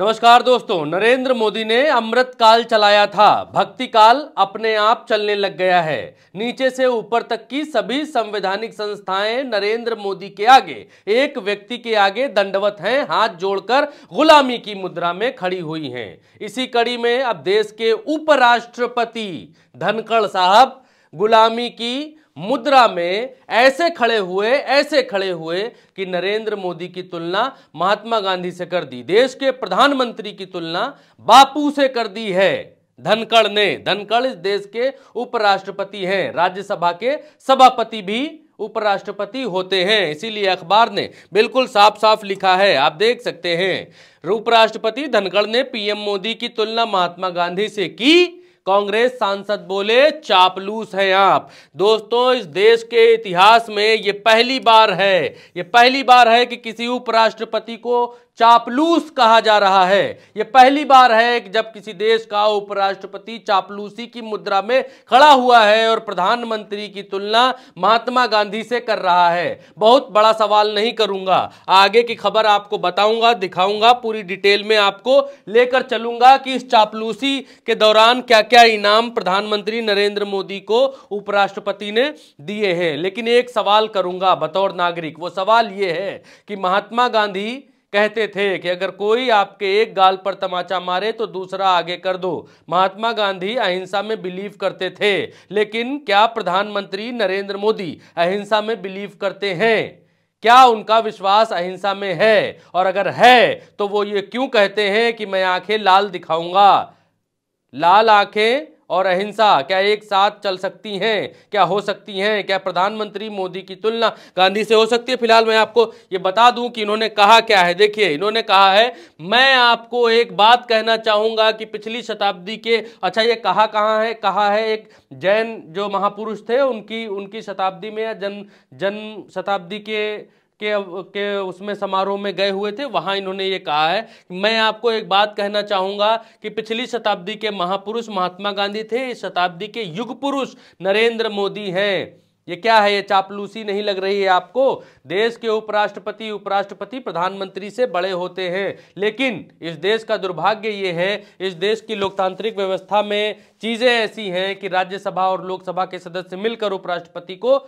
नमस्कार दोस्तों नरेंद्र मोदी ने अमृत काल चलाया था भक्ति काल अपने आप चलने लग गया है नीचे से ऊपर तक की सभी संवैधानिक संस्थाएं नरेंद्र मोदी के आगे एक व्यक्ति के आगे दंडवत हैं हाथ जोड़कर गुलामी की मुद्रा में खड़ी हुई हैं इसी कड़ी में अब देश के उपराष्ट्रपति धनखड़ साहब गुलामी की मुद्रा में ऐसे खड़े हुए ऐसे खड़े हुए कि नरेंद्र मोदी की तुलना महात्मा गांधी से कर दी देश के प्रधानमंत्री की तुलना बापू से कर दी है धनखड़ ने धनखड़ इस देश के उपराष्ट्रपति हैं राज्यसभा के सभापति भी उपराष्ट्रपति होते हैं इसीलिए अखबार ने बिल्कुल साफ साफ लिखा है आप देख सकते हैं उपराष्ट्रपति धनखड़ ने पीएम मोदी की तुलना महात्मा गांधी से की कांग्रेस सांसद बोले चापलूस हैं आप दोस्तों इस देश के इतिहास में ये पहली बार है ये पहली बार है कि किसी उपराष्ट्रपति को चापलूस कहा जा रहा है यह पहली बार है कि जब किसी देश का उपराष्ट्रपति चापलूसी की मुद्रा में खड़ा हुआ है और प्रधानमंत्री की तुलना महात्मा गांधी से कर रहा है बहुत बड़ा सवाल नहीं करूंगा आगे की खबर आपको बताऊंगा दिखाऊंगा पूरी डिटेल में आपको लेकर चलूंगा कि इस चापलूसी के दौरान क्या क्या इनाम प्रधानमंत्री नरेंद्र मोदी को उपराष्ट्रपति ने दिए हैं लेकिन एक सवाल करूंगा बतौर नागरिक वो सवाल ये है कि महात्मा गांधी कहते थे कि अगर कोई आपके एक गाल पर तमाचा मारे तो दूसरा आगे कर दो महात्मा गांधी अहिंसा में बिलीव करते थे लेकिन क्या प्रधानमंत्री नरेंद्र मोदी अहिंसा में बिलीव करते हैं क्या उनका विश्वास अहिंसा में है और अगर है तो वो ये क्यों कहते हैं कि मैं आंखें लाल दिखाऊंगा लाल आंखें और अहिंसा क्या एक साथ चल सकती हैं क्या हो सकती हैं क्या प्रधानमंत्री मोदी की तुलना गांधी से हो सकती है फिलहाल मैं आपको ये बता दूं कि इन्होंने कहा क्या है देखिए इन्होंने कहा है मैं आपको एक बात कहना चाहूँगा कि पिछली शताब्दी के अच्छा ये कहा कहाँ है कहा है एक जैन जो महापुरुष थे उनकी उनकी शताब्दी में या जन जन्म शताब्दी के के के उसमें समारोह में गए हुए थे वहाँ इन्होंने ये कहा है मैं आपको एक बात कहना चाहूँगा कि पिछली शताब्दी के महापुरुष महात्मा गांधी थे इस शताब्दी के युग पुरुष नरेंद्र मोदी हैं ये क्या है ये चापलूसी नहीं लग रही है आपको देश के उपराष्ट्रपति उपराष्ट्रपति प्रधानमंत्री से बड़े होते हैं लेकिन इस देश का दुर्भाग्य ये है इस देश की लोकतांत्रिक व्यवस्था में चीज़ें ऐसी हैं कि राज्यसभा और लोकसभा के सदस्य मिलकर उपराष्ट्रपति को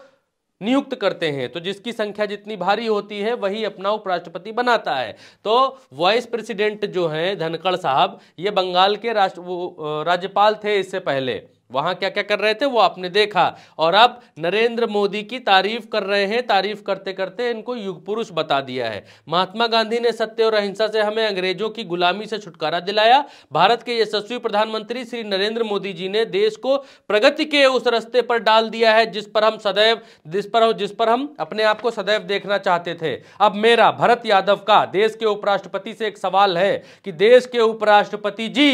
नियुक्त करते हैं तो जिसकी संख्या जितनी भारी होती है वही अपना उपराष्ट्रपति बनाता है तो वाइस प्रेसिडेंट जो हैं धनखड़ साहब ये बंगाल के राष्ट्र राज्यपाल थे इससे पहले वहां क्या क्या कर रहे थे वो आपने देखा और अब नरेंद्र मोदी की तारीफ कर रहे हैं तारीफ करते करते इनको युग पुरुष बता दिया है महात्मा गांधी ने सत्य और अहिंसा से हमें अंग्रेजों की गुलामी से छुटकारा दिलाया भारत के यशस्वी प्रधानमंत्री श्री नरेंद्र मोदी जी ने देश को प्रगति के उस रस्ते पर डाल दिया है जिस पर हम सदैव जिस पर जिस पर हम अपने आप को सदैव देखना चाहते थे अब मेरा भरत यादव का देश के उपराष्ट्रपति से एक सवाल है कि देश के उपराष्ट्रपति जी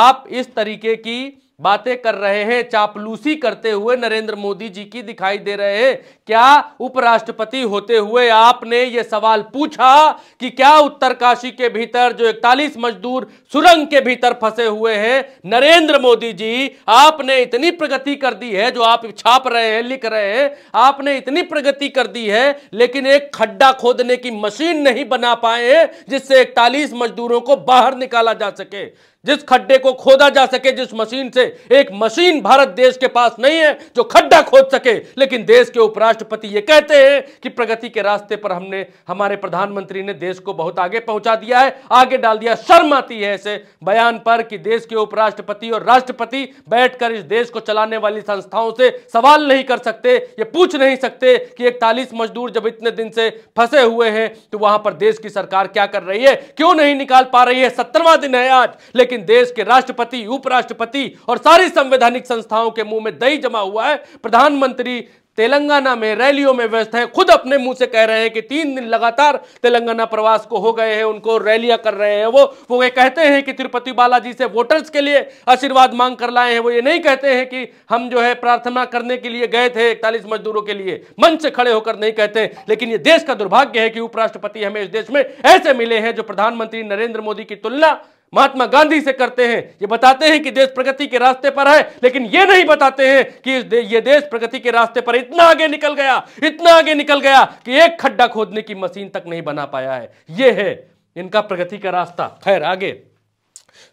आप इस तरीके की बातें कर रहे हैं चापलूसी करते हुए नरेंद्र मोदी जी की दिखाई दे रहे हैं क्या उपराष्ट्रपति होते हुए आपने ये सवाल पूछा कि क्या उत्तरकाशी के भीतर जो 41 मजदूर सुरंग के भीतर फंसे हुए हैं नरेंद्र मोदी जी आपने इतनी प्रगति कर दी है जो आप छाप रहे हैं लिख रहे हैं आपने इतनी प्रगति कर दी है लेकिन एक खड्डा खोदने की मशीन नहीं बना पाए जिससे इकतालीस मजदूरों को बाहर निकाला जा सके जिस खड्डे को खोदा जा सके जिस मशीन से एक मशीन भारत देश के पास नहीं है जो खड्डा खोद सके लेकिन देश के उपराष्ट्रपति ये कहते हैं कि प्रगति के रास्ते पर हमने हमारे प्रधानमंत्री ने देश को बहुत आगे पहुंचा दिया है आगे डाल दिया शर्म आती है ऐसे बयान पर कि देश के उपराष्ट्रपति और राष्ट्रपति बैठकर इस देश को चलाने वाली संस्थाओं से सवाल नहीं कर सकते ये पूछ नहीं सकते कि इकतालीस मजदूर जब इतने दिन से फंसे हुए हैं तो वहां पर देश की सरकार क्या कर रही है क्यों नहीं निकाल पा रही है सत्तरवा दिन है आज लेकिन लेकिन देश के राष्ट्रपति उपराष्ट्रपति और सारी संवैधानिक संस्थाओं के मुंह में दही जमा हुआ है प्रधानमंत्री तेलंगाना में रैलियों में व्यस्त हैं खुद अपने मुंह से कह रहे हैं कि तीन दिन लगातार तेलंगाना प्रवास को हो गए हैं उनको रैलियां कर रहे हैं वो वो ये कहते हैं कि तिरुपति बालाजी से वोटर्स के लिए आशीर्वाद मांग कर लाए हैं वो ये नहीं कहते हैं कि हम जो है प्रार्थना करने के लिए गए थे इकतालीस मजदूरों के लिए मंच से खड़े होकर नहीं कहते लेकिन ये देश का दुर्भाग्य है कि उपराष्ट्रपति हमें इस देश में ऐसे मिले हैं जो प्रधानमंत्री नरेंद्र मोदी की तुलना महात्मा गांधी से करते हैं ये बताते हैं कि देश प्रगति के रास्ते पर है लेकिन ये नहीं बताते हैं कि ये देश प्रगति के रास्ते पर इतना आगे निकल गया इतना आगे निकल गया कि एक खड्डा खोदने की मशीन तक नहीं बना पाया है ये है इनका प्रगति का रास्ता खैर आगे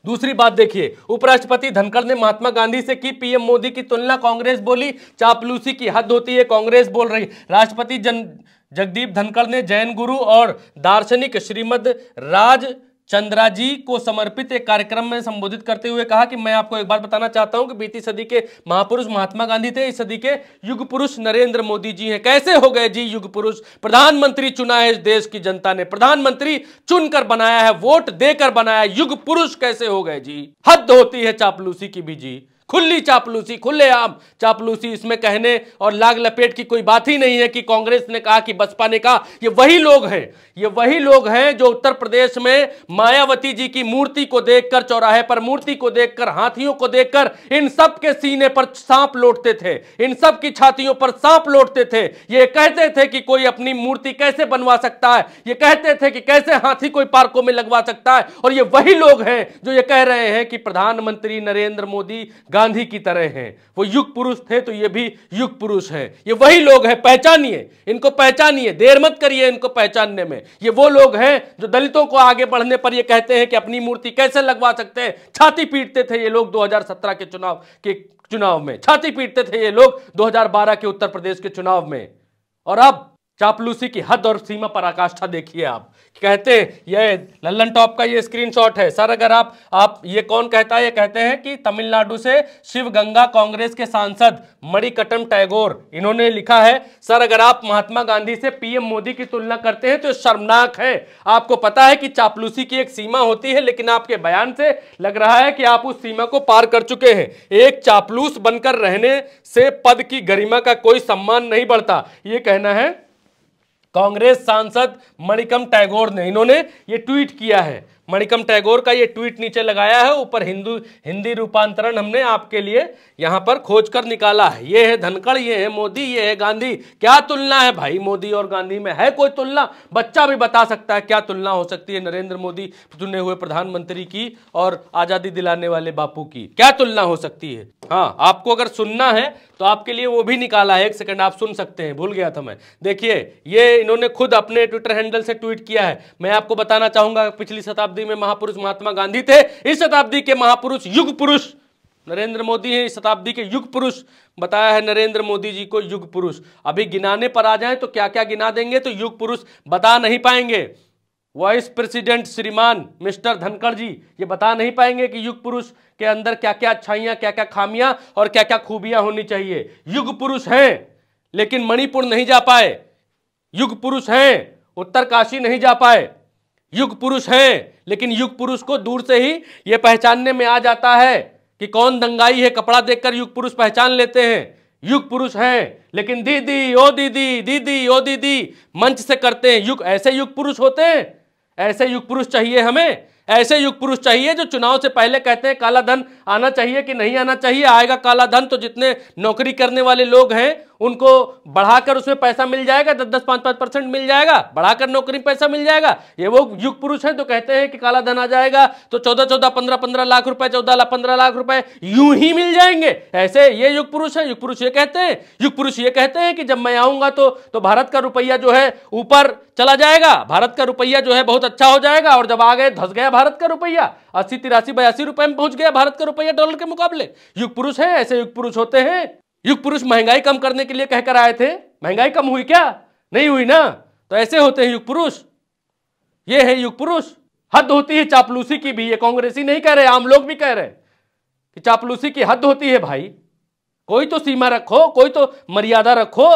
दूसरी बात देखिए उपराष्ट्रपति धनखड़ ने महात्मा गांधी से की पीएम मोदी की तुलना कांग्रेस बोली चापलूसी की हद होती है कांग्रेस बोल रही राष्ट्रपति जन जगदीप धनखड़ ने जैन गुरु और दार्शनिक श्रीमद राज चंद्रा जी को समर्पित एक कार्यक्रम में संबोधित करते हुए कहा कि मैं आपको एक बात बताना चाहता हूं कि बीती सदी के महापुरुष महात्मा गांधी थे इस सदी के युग पुरुष नरेंद्र मोदी जी हैं कैसे हो गए जी युग पुरुष प्रधानमंत्री चुना है इस देश की जनता ने प्रधानमंत्री चुनकर बनाया है वोट देकर बनाया युग पुरुष कैसे हो गए जी हद होती है चापलूसी की भी जी खुली चापलूसी खुले आम चापलूसी इसमें कहने और लाग लपेट की कोई बात ही नहीं है कि कांग्रेस ने कहा कि बसपा ने कहा ये वही लोग हैं ये वही लोग हैं जो उत्तर प्रदेश में मायावती जी की मूर्ति को देखकर चौराहे पर मूर्ति को देखकर हाथियों को देखकर इन सब के सीने पर सांप लौटते थे इन सब की छातियों पर सांप लौटते थे ये कहते थे कि कोई अपनी मूर्ति कैसे बनवा सकता है ये कहते थे कि कैसे हाथी कोई पार्कों में लगवा सकता है और ये वही लोग हैं जो ये कह रहे हैं कि प्रधानमंत्री नरेंद्र मोदी गांधी की तरह हैं वो युग पुरुष थे तो ये भी युग पुरुष हैं ये वही लोग हैं पहचानिए इनको पहचानिए देर मत करिए इनको पहचानने में ये वो लोग हैं जो दलितों को आगे बढ़ने पर ये कहते हैं कि अपनी मूर्ति कैसे लगवा सकते हैं छाती पीटते थे ये लोग 2017 के चुनाव के चुनाव में छाती पीटते थे ये लोग दो के उत्तर प्रदेश के चुनाव में और अब चापलूसी की हद और सीमा पर आकाष्ठा देखिए आप कहते हैं ये लल्लन टॉप का ये स्क्रीनशॉट है सर अगर आप आप ये कौन कहता है ये कहते हैं कि तमिलनाडु से शिव गंगा कांग्रेस के सांसद मणिकटम टैगोर इन्होंने लिखा है सर अगर आप महात्मा गांधी से पीएम मोदी की तुलना करते हैं तो शर्मनाक है आपको पता है कि चापलूसी की एक सीमा होती है लेकिन आपके बयान से लग रहा है कि आप उस सीमा को पार कर चुके हैं एक चापलूस बनकर रहने से पद की गरिमा का कोई सम्मान नहीं बढ़ता ये कहना है कांग्रेस सांसद मणिकम टैगोर ने इन्होंने ये ट्वीट किया है मणिकम टैगोर का ये ट्वीट नीचे लगाया है ऊपर हिंदू हिंदी रूपांतरण हमने आपके लिए यहाँ पर खोज कर निकाला है ये है धनखड़ ये है मोदी ये है गांधी क्या तुलना है भाई मोदी और गांधी में है कोई तुलना बच्चा भी बता सकता है क्या तुलना हो सकती है नरेंद्र मोदी चुने हुए प्रधानमंत्री की और आज़ादी दिलाने वाले बापू की क्या तुलना हो सकती है हाँ आपको अगर सुनना है तो आपके लिए वो भी निकाला है एक सेकेंड आप सुन सकते हैं भूल गया था मैं देखिए ये इन्होंने खुद अपने ट्विटर हैंडल से ट्वीट किया है मैं आपको बताना चाहूंगा पिछली शताब्दी शताब्दी में महापुरुष महात्मा गांधी थे इस शताब्दी के महापुरुष युग पुरुष नरेंद्र मोदी हैं इस शताब्दी के युग पुरुष बताया है नरेंद्र मोदी जी को युग पुरुष अभी गिनाने पर आ जाए तो क्या क्या गिना देंगे तो युग पुरुष बता नहीं पाएंगे वाइस प्रेसिडेंट श्रीमान मिस्टर धनखड़ जी ये बता नहीं पाएंगे कि युग पुरुष के अंदर क्या क्या अच्छाइयाँ क्या क्या खामियाँ और क्या क्या खूबियाँ होनी चाहिए युग पुरुष हैं लेकिन मणिपुर नहीं जा पाए युग पुरुष हैं उत्तरकाशी नहीं जा पाए युग पुरुष हैं लेकिन युग पुरुष को दूर से ही ये पहचानने में आ जाता है कि कौन दंगाई है कपड़ा देखकर युग पुरुष पहचान लेते हैं युग पुरुष हैं लेकिन दीदी ओ दीदी दीदी ओ दीदी मंच से करते हैं युग ऐसे युग पुरुष होते हैं ऐसे युग पुरुष चाहिए हमें ऐसे युग पुरुष चाहिए जो चुनाव से पहले कहते हैं काला धन आना चाहिए कि नहीं आना चाहिए आएगा काला धन तो जितने नौकरी करने वाले लोग हैं उनको बढ़ाकर उसमें पैसा मिल जाएगा दस दस पांच पांच परसेंट मिल जाएगा बढ़ाकर नौकरी में पैसा मिल जाएगा ये वो युग पुरुष हैं तो कहते हैं कि काला धन आ जाएगा तो चौदह चौदह पंद्रह पंद्रह लाख रुपए चौदह लाख पंद्रह लाख रुपए यूं ही मिल जाएंगे ऐसे ये युग पुरुष है युग पुरुष ये कहते हैं युग पुरुष ये कहते हैं कि जब मैं आऊंगा तो तो भारत का रुपया जो है ऊपर चला जाएगा भारत का रुपया जो है बहुत अच्छा हो जाएगा और जब आ गए धस गया भारत का रुपया अस्सी तिरासी बयासी रुपए में पहुंच गया भारत का रुपया डॉलर के मुकाबले युग पुरुष है ऐसे युग पुरुष होते हैं युग पुरुष महंगाई कम करने के लिए कहकर आए थे महंगाई कम हुई क्या नहीं हुई ना तो ऐसे होते हैं युग पुरुष ये है युग पुरुष हद होती है चापलूसी की भी ये कांग्रेसी नहीं कह रहे आम लोग भी कह रहे कि चापलूसी की हद होती है भाई कोई तो सीमा रखो कोई तो मर्यादा रखो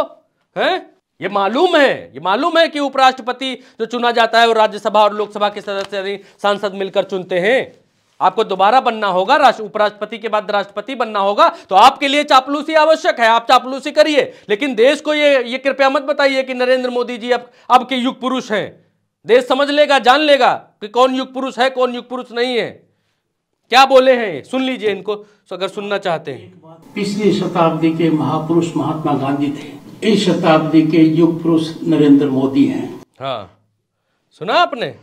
हैं ये मालूम है ये मालूम है कि उपराष्ट्रपति जो चुना जाता है वो राज्यसभा और लोकसभा के सदस्य सांसद मिलकर चुनते हैं आपको दोबारा बनना होगा राष्ट्र उपराष्ट्रपति के बाद राष्ट्रपति बनना होगा तो आपके लिए चापलूसी आवश्यक है आप चापलूसी करिए लेकिन देश को ये ये कृपया मत बताइए कि नरेंद्र मोदी जी अब अब के युग पुरुष हैं देश समझ लेगा जान लेगा कि कौन युग पुरुष है कौन युग पुरुष नहीं है क्या बोले हैं सुन लीजिए इनको तो अगर सुनना चाहते हैं पिछली शताब्दी के महापुरुष महात्मा गांधी थे इस शताब्दी के युग पुरुष नरेंद्र मोदी है हाँ सुना आपने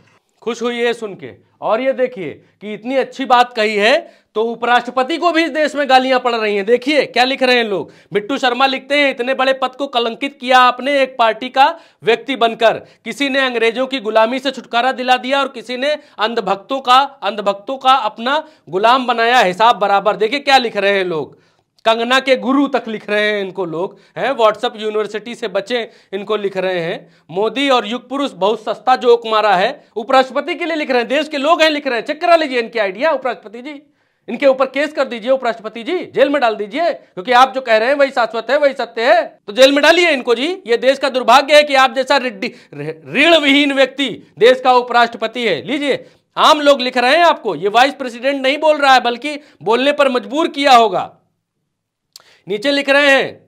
खुश हुई है सुन के और ये देखिए कि इतनी अच्छी बात कही है तो उपराष्ट्रपति को भी इस देश में गालियां पड़ रही हैं देखिए क्या लिख रहे हैं लोग मिट्टू शर्मा लिखते हैं इतने बड़े पद को कलंकित किया आपने एक पार्टी का व्यक्ति बनकर किसी ने अंग्रेजों की गुलामी से छुटकारा दिला दिया और किसी ने अंधभक्तों का अंधभक्तों का अपना गुलाम बनाया हिसाब बराबर देखिए क्या लिख रहे हैं लोग कंगना के गुरु तक लिख रहे हैं इनको लोग हैं व्हाट्सअप यूनिवर्सिटी से बच्चे इनको लिख रहे हैं मोदी और युग पुरुष बहुत सस्ता जोक मारा है उपराष्ट्रपति के लिए लिख रहे हैं देश के लोग हैं लिख रहे हैं चेक करा लीजिए इनके आइडिया उपराष्ट्रपति जी इनके ऊपर केस कर दीजिए उपराष्ट्रपति जी जेल में डाल दीजिए क्योंकि आप जो कह रहे हैं वही शाश्वत है वही सत्य है तो जेल में डालिए इनको जी ये देश का दुर्भाग्य है कि आप जैसा ऋण विहीन व्यक्ति देश का उपराष्ट्रपति है लीजिए आम लोग लिख रहे हैं आपको ये वाइस प्रेसिडेंट नहीं बोल रहा है बल्कि बोलने पर मजबूर किया होगा नीचे लिख रहे हैं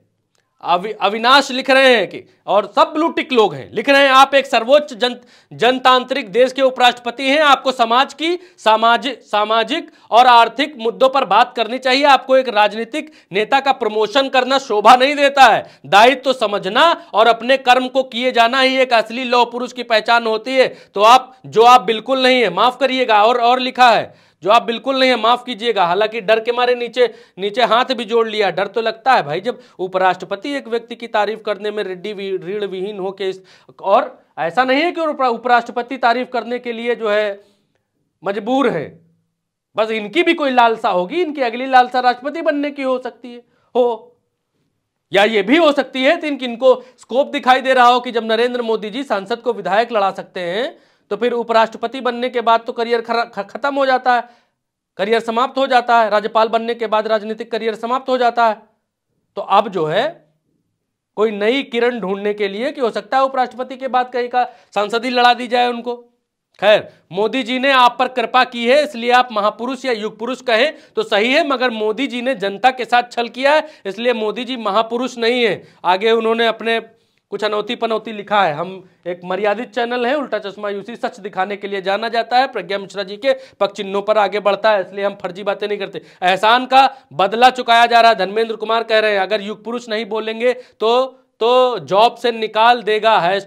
अवि अविनाश लिख रहे हैं कि और सब ब्लू टिक लोग हैं लिख रहे हैं आप एक सर्वोच्च जन जनतांत्रिक देश के उपराष्ट्रपति हैं आपको समाज की सामाजिक सामाजिक और आर्थिक मुद्दों पर बात करनी चाहिए आपको एक राजनीतिक नेता का प्रमोशन करना शोभा नहीं देता है दायित्व तो समझना और अपने कर्म को किए जाना ही एक असली लौह पुरुष की पहचान होती है तो आप जो आप बिल्कुल नहीं है माफ करिएगा और, और लिखा है जो आप बिल्कुल नहीं है माफ कीजिएगा हालांकि डर के मारे नीचे नीचे हाथ भी जोड़ लिया डर तो लगता है भाई जब उपराष्ट्रपति एक व्यक्ति की तारीफ करने में रेड्डी ऋण विहीन हो के और ऐसा नहीं है कि उपराष्ट्रपति तारीफ करने के लिए जो है मजबूर है बस इनकी भी कोई लालसा होगी इनकी अगली लालसा राष्ट्रपति बनने की हो सकती है हो या ये भी हो सकती है कि इनको स्कोप दिखाई दे रहा हो कि जब नरेंद्र मोदी जी सांसद को विधायक लड़ा सकते हैं तो फिर उपराष्ट्रपति बनने के बाद तो करियर खत्म हो जाता है करियर समाप्त हो जाता है राज्यपाल बनने के बाद राजनीतिक करियर समाप्त हो जाता है तो अब जो है कोई नई किरण ढूंढने के लिए कि हो सकता है उपराष्ट्रपति के बाद कहीं का सांसद ही लड़ा दी जाए उनको खैर मोदी जी ने आप पर कृपा की है इसलिए आप महापुरुष या युग पुरुष कहें तो सही है मगर मोदी जी ने जनता के साथ छल किया है इसलिए मोदी जी महापुरुष नहीं है आगे उन्होंने अपने कुछ अनौती पनौती लिखा है हम एक मर्यादित चैनल है उल्टा चश्मा यूसी सच दिखाने के लिए जाना जाता है प्रज्ञा मिश्रा जी के पक्ष चिन्हों पर आगे बढ़ता है इसलिए हम फर्जी बातें नहीं करते एहसान का बदला चुकाया जा रहा है धर्मेंद्र कुमार कह रहे हैं अगर युग पुरुष नहीं बोलेंगे तो तो जॉब से निकाल देगा हैश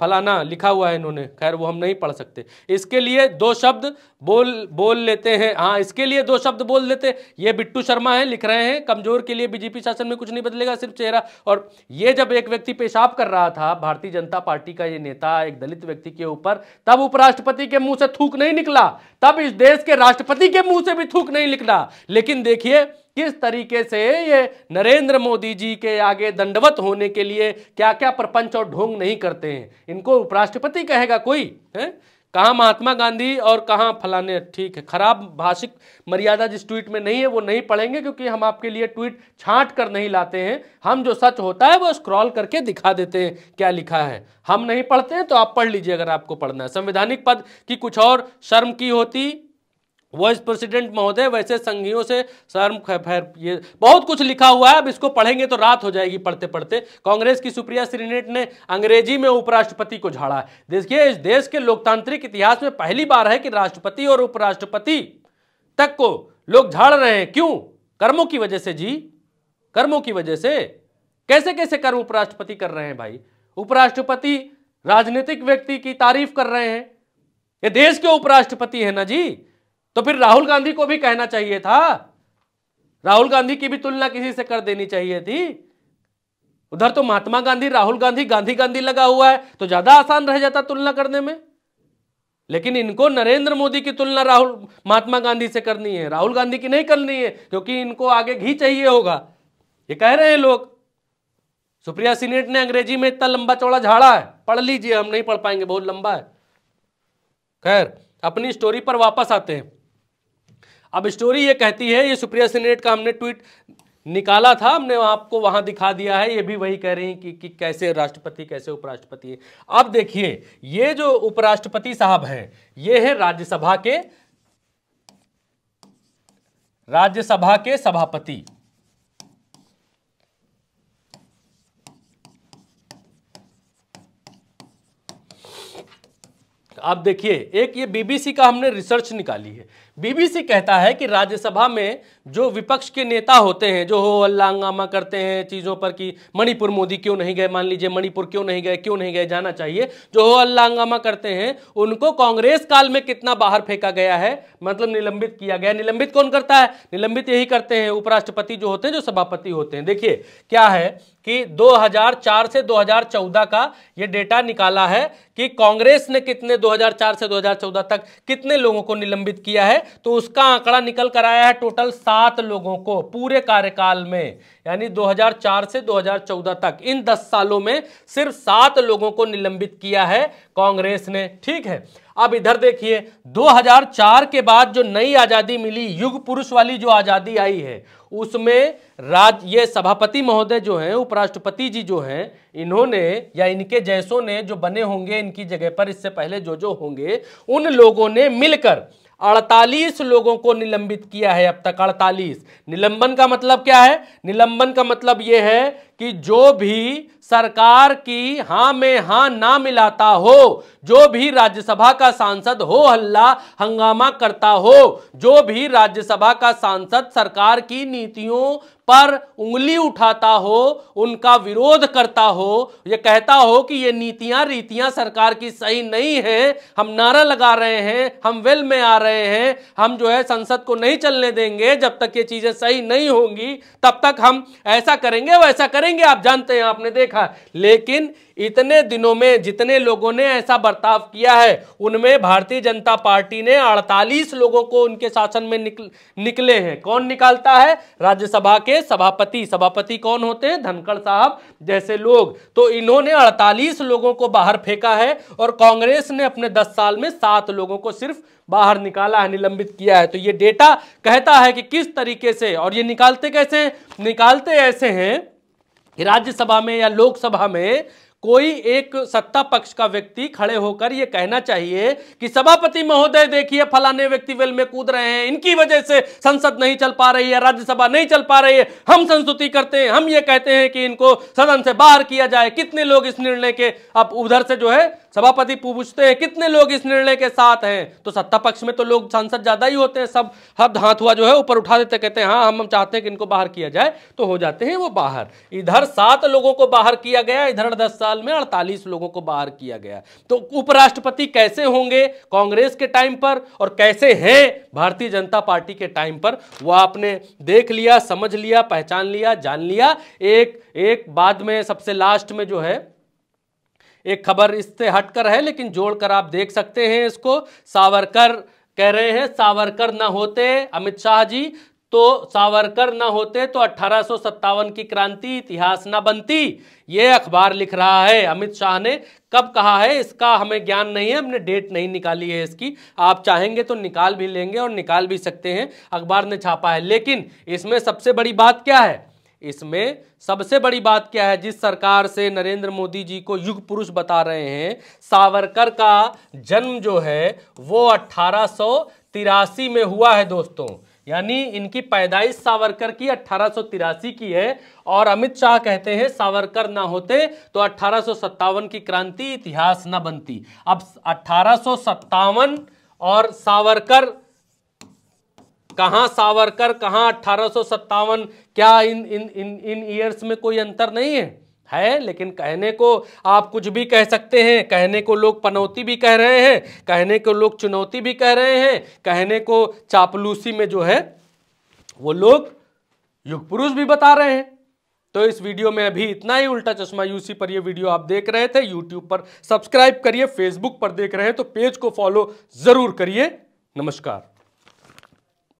फलाना लिखा हुआ है इन्होंने खैर वो हम नहीं पढ़ सकते इसके लिए दो शब्द बोल बोल लेते हैं हाँ इसके लिए दो शब्द बोल देते ये बिट्टू शर्मा है लिख रहे हैं कमजोर के लिए बीजेपी शासन में कुछ नहीं बदलेगा सिर्फ चेहरा और ये जब एक व्यक्ति पेशाब कर रहा था भारतीय जनता पार्टी का ये नेता एक दलित व्यक्ति के ऊपर तब उपराष्ट्रपति के मुंह से थूक नहीं निकला तब इस देश के राष्ट्रपति के मुंह से भी थूक नहीं निकला लेकिन देखिए किस तरीके से ये नरेंद्र मोदी जी के आगे दंडवत होने के लिए क्या क्या प्रपंच और ढोंग नहीं करते हैं इनको उपराष्ट्रपति कहेगा कोई है कहाँ महात्मा गांधी और कहाँ फलाने ठीक है खराब भाषिक मर्यादा जिस ट्वीट में नहीं है वो नहीं पढ़ेंगे क्योंकि हम आपके लिए ट्वीट छांट कर नहीं लाते हैं हम जो सच होता है वो स्क्रॉल करके दिखा देते हैं क्या लिखा है हम नहीं पढ़ते हैं तो आप पढ़ लीजिए अगर आपको पढ़ना है संवैधानिक पद की कुछ और शर्म की होती वाइस प्रेसिडेंट महोदय वैसे संघियों से शर्म खैर ये बहुत कुछ लिखा हुआ है अब इसको पढ़ेंगे तो रात हो जाएगी पढ़ते पढ़ते कांग्रेस की सुप्रिया श्रीनेट ने अंग्रेजी में उपराष्ट्रपति को झाड़ा है देखिए इस देश के लोकतांत्रिक इतिहास में पहली बार है कि राष्ट्रपति और उपराष्ट्रपति तक को लोग झाड़ रहे हैं क्यों कर्मों की वजह से जी कर्मों की वजह से कैसे कैसे कर्म उपराष्ट्रपति कर रहे हैं भाई उपराष्ट्रपति राजनीतिक व्यक्ति की तारीफ कर रहे हैं ये देश के उपराष्ट्रपति है ना जी तो फिर राहुल गांधी को भी कहना चाहिए था राहुल गांधी की भी तुलना किसी से कर देनी चाहिए थी उधर तो महात्मा गांधी राहुल गांधी गांधी गांधी लगा हुआ है तो ज्यादा आसान रह जाता तुलना करने में लेकिन इनको नरेंद्र मोदी की तुलना राहुल महात्मा गांधी से करनी है राहुल गांधी की नहीं करनी है क्योंकि इनको आगे घी चाहिए होगा ये कह रहे हैं लोग सुप्रिया सिनेट ने अंग्रेजी में इतना लंबा चौड़ा झाड़ा है पढ़ लीजिए हम नहीं पढ़ पाएंगे बहुत लंबा है खैर अपनी स्टोरी पर वापस आते हैं अब स्टोरी ये कहती है ये सुप्रिया सिनेट का हमने ट्वीट निकाला था हमने आपको वहां दिखा दिया है ये भी वही कह रही कि, कि कैसे राष्ट्रपति कैसे उपराष्ट्रपति अब देखिए ये जो उपराष्ट्रपति साहब हैं ये है राज्यसभा के राज्यसभा के सभापति आप देखिए एक ये बीबीसी का हमने रिसर्च निकाली है बीबीसी कहता है कि राज्यसभा में जो विपक्ष के नेता होते हैं जो हो अल्लाह हंगामा करते हैं चीज़ों पर कि मणिपुर मोदी क्यों नहीं गए मान लीजिए मणिपुर क्यों नहीं गए क्यों नहीं गए जाना चाहिए जो हो अल्लाह हंगामा करते हैं उनको कांग्रेस काल में कितना बाहर फेंका गया है मतलब निलंबित किया गया निलंबित कौन करता है निलंबित यही करते हैं उपराष्ट्रपति जो होते हैं जो सभापति होते हैं देखिए क्या है कि 2004 से 2014 का ये डेटा निकाला है कि कांग्रेस ने कितने 2004 से 2014 तक कितने लोगों को निलंबित किया है तो उसका आंकड़ा निकल कर आया है टोटल सात लोगों को पूरे कार्यकाल में यानी 2004 से 2014 तक इन दस सालों में सिर्फ सात लोगों को निलंबित किया है कांग्रेस ने ठीक है अब इधर देखिए 2004 के बाद जो नई आज़ादी मिली युग पुरुष वाली जो आज़ादी आई है उसमें राज ये सभापति महोदय जो हैं उपराष्ट्रपति जी जो हैं इन्होंने या इनके जैसों ने जो बने होंगे इनकी जगह पर इससे पहले जो जो होंगे उन लोगों ने मिलकर अड़तालीस लोगों को निलंबित किया है अब तक अड़तालीस निलंबन का मतलब क्या है निलंबन का मतलब यह है कि जो भी सरकार की हां में हां ना मिलाता हो जो भी राज्यसभा का सांसद हो हल्ला हंगामा करता हो जो भी राज्यसभा का सांसद सरकार की नीतियों पर उंगली उठाता हो उनका विरोध करता हो ये कहता हो कि ये नीतियां रीतियां सरकार की सही नहीं हैं हम नारा लगा रहे हैं हम वेल में आ रहे हैं हम जो है संसद को नहीं चलने देंगे जब तक ये चीज़ें सही नहीं होंगी तब तक हम ऐसा करेंगे वैसा करेंगे करेंगे आप जानते हैं आपने देखा लेकिन इतने दिनों में जितने लोगों ने ऐसा बर्ताव किया है उनमें भारतीय जनता पार्टी ने 48 लोगों को उनके शासन में निकल निकले हैं कौन निकालता है राज्यसभा के सभापति सभापति कौन होते हैं धनखड़ साहब जैसे लोग तो इन्होंने 48 लोगों को बाहर फेंका है और कांग्रेस ने अपने 10 साल में सात लोगों को सिर्फ बाहर निकाला है निलंबित किया है तो ये डेटा कहता है कि किस तरीके से और ये निकालते कैसे निकालते ऐसे हैं राज्यसभा में या लोकसभा में कोई एक सत्ता पक्ष का व्यक्ति खड़े होकर यह कहना चाहिए कि सभापति महोदय देखिए फलाने व्यक्ति वेल में कूद रहे हैं इनकी वजह से संसद नहीं चल पा रही है राज्यसभा नहीं चल पा रही है हम संस्तुति करते हैं हम ये कहते हैं कि इनको सदन से बाहर किया जाए कितने लोग इस निर्णय के अब उधर से जो है सभापति पूछते हैं कितने लोग इस निर्णय के साथ हैं तो सत्ता पक्ष में तो लोग सांसद ज्यादा ही होते हैं सब हद हाथ हुआ जो है ऊपर उठा देते कहते हैं हाँ हम हम चाहते हैं कि इनको बाहर किया जाए तो हो जाते हैं वो बाहर इधर सात लोगों को बाहर किया गया इधर दस साल साल में 48 लोगों को बाहर किया गया तो उपराष्ट्रपति कैसे होंगे कांग्रेस के टाइम पर और कैसे हैं भारतीय जनता पार्टी के टाइम पर वो आपने देख लिया समझ लिया पहचान लिया जान लिया एक एक बाद में सबसे लास्ट में जो है एक खबर इससे हटकर है लेकिन जोड़कर आप देख सकते हैं इसको सावरकर कह रहे हैं सावरकर ना होते अमित शाह जी तो सावरकर ना होते तो अठारह की क्रांति इतिहास न बनती ये अखबार लिख रहा है अमित शाह ने कब कहा है इसका हमें ज्ञान नहीं है हमने डेट नहीं निकाली है इसकी आप चाहेंगे तो निकाल भी लेंगे और निकाल भी सकते हैं अखबार ने छापा है लेकिन इसमें सबसे बड़ी बात क्या है इसमें सबसे बड़ी बात क्या है जिस सरकार से नरेंद्र मोदी जी को युग पुरुष बता रहे हैं सावरकर का जन्म जो है वो अट्ठारह में हुआ है दोस्तों यानी इनकी पैदाइश सावरकर की अठारह की है और अमित शाह कहते हैं सावरकर ना होते तो अठारह की क्रांति इतिहास ना बनती अब अट्ठारह और सावरकर कहां सावरकर कहां अठारह क्या इन इन इन इन ईयर्स में कोई अंतर नहीं है है लेकिन कहने को आप कुछ भी कह सकते हैं कहने को लोग पनौती भी कह रहे हैं कहने को लोग चुनौती भी कह रहे हैं कहने को चापलूसी में जो है वो लोग युग पुरुष भी बता रहे हैं तो इस वीडियो में अभी इतना ही उल्टा चश्मा यूसी पर ये वीडियो आप देख रहे थे यूट्यूब पर सब्सक्राइब करिए फेसबुक पर देख रहे हैं तो पेज को फॉलो ज़रूर करिए नमस्कार